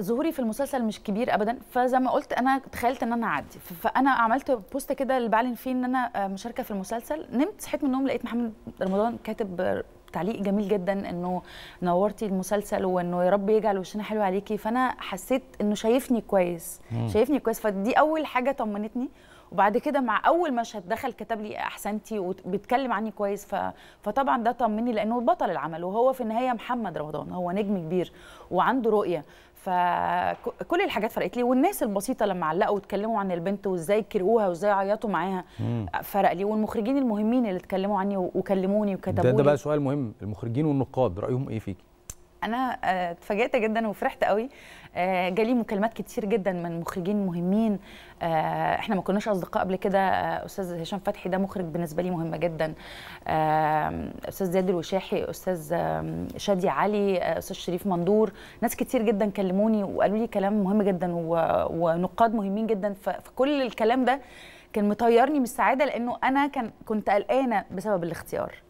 ظهوري في المسلسل مش كبير ابدا فزي ما قلت انا تخيلت ان انا اعدي فانا عملت بوست كده اللي بعلن فيه ان انا آه، مشاركه في المسلسل نمت صحيت من النوم لقيت محمد رمضان كاتب تعليق جميل جدا انه نورتي المسلسل وانه يا رب يجعل وشنا حلو عليكي فانا حسيت انه شايفني كويس شايفني كويس فدي اول حاجه طمنتني وبعد كده مع اول مشهد دخل كتب لي احسنتي وبيتكلم عني كويس ف... فطبعا ده طمني لانه بطل العمل وهو في النهايه محمد رمضان هو نجم كبير وعنده رؤيه فكل الحاجات فرقت لي والناس البسيطه لما علقوا واتكلموا عن البنت وازاي كرهوها وازاي عيطوا معاها فرق لي والمخرجين المهمين اللي اتكلموا عني وكلموني وكتبوا ده, ده بقى سؤال مهم المخرجين والنقاد رايهم ايه فيكي انا آه، اتفاجئت جدا وفرحت قوي آه، جالي مكالمات كتير جدا من مخرجين مهمين آه، احنا ما كناش اصدقاء قبل كده استاذ هشام فتحي ده مخرج بالنسبه لي مهم جدا استاذ زياد الوشاحي استاذ شادي علي استاذ شريف مندور ناس كتير جدا كلموني وقالوا لي كلام مهم جدا ونقاد مهمين جدا فكل الكلام ده كان مطيرني من السعاده لانه انا كان كنت قلقانه بسبب الاختيار